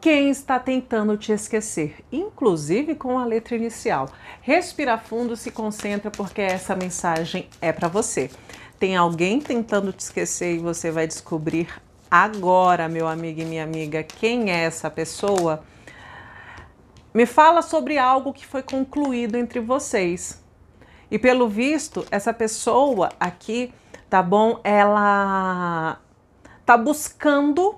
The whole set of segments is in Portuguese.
quem está tentando te esquecer, inclusive com a letra inicial. Respira fundo, se concentra, porque essa mensagem é para você. Tem alguém tentando te esquecer e você vai descobrir agora, meu amigo e minha amiga, quem é essa pessoa. Me fala sobre algo que foi concluído entre vocês. E pelo visto, essa pessoa aqui, tá bom? Ela tá buscando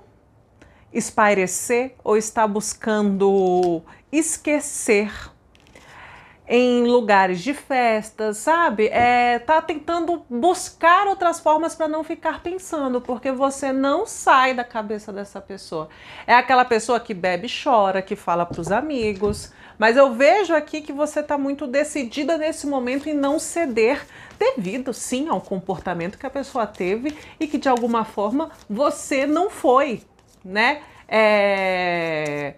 espairecer ou está buscando esquecer em lugares de festas, sabe? É, tá tentando buscar outras formas para não ficar pensando, porque você não sai da cabeça dessa pessoa. É aquela pessoa que bebe, chora, que fala para os amigos. Mas eu vejo aqui que você está muito decidida nesse momento em não ceder, devido sim ao comportamento que a pessoa teve e que de alguma forma você não foi né? É...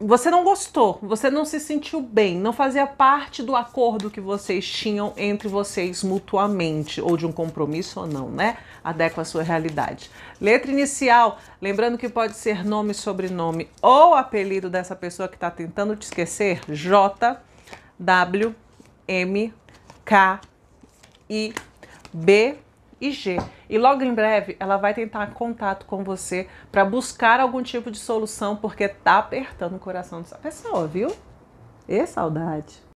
Você não gostou, você não se sentiu bem, não fazia parte do acordo que vocês tinham entre vocês mutuamente, ou de um compromisso ou não, né? Adequa a sua realidade. Letra inicial, lembrando que pode ser nome, sobrenome ou apelido dessa pessoa que está tentando te esquecer, J, W, M, K, I, B, e G. E logo em breve ela vai tentar contato com você para buscar algum tipo de solução, porque tá apertando o coração dessa pessoa, viu? E saudade.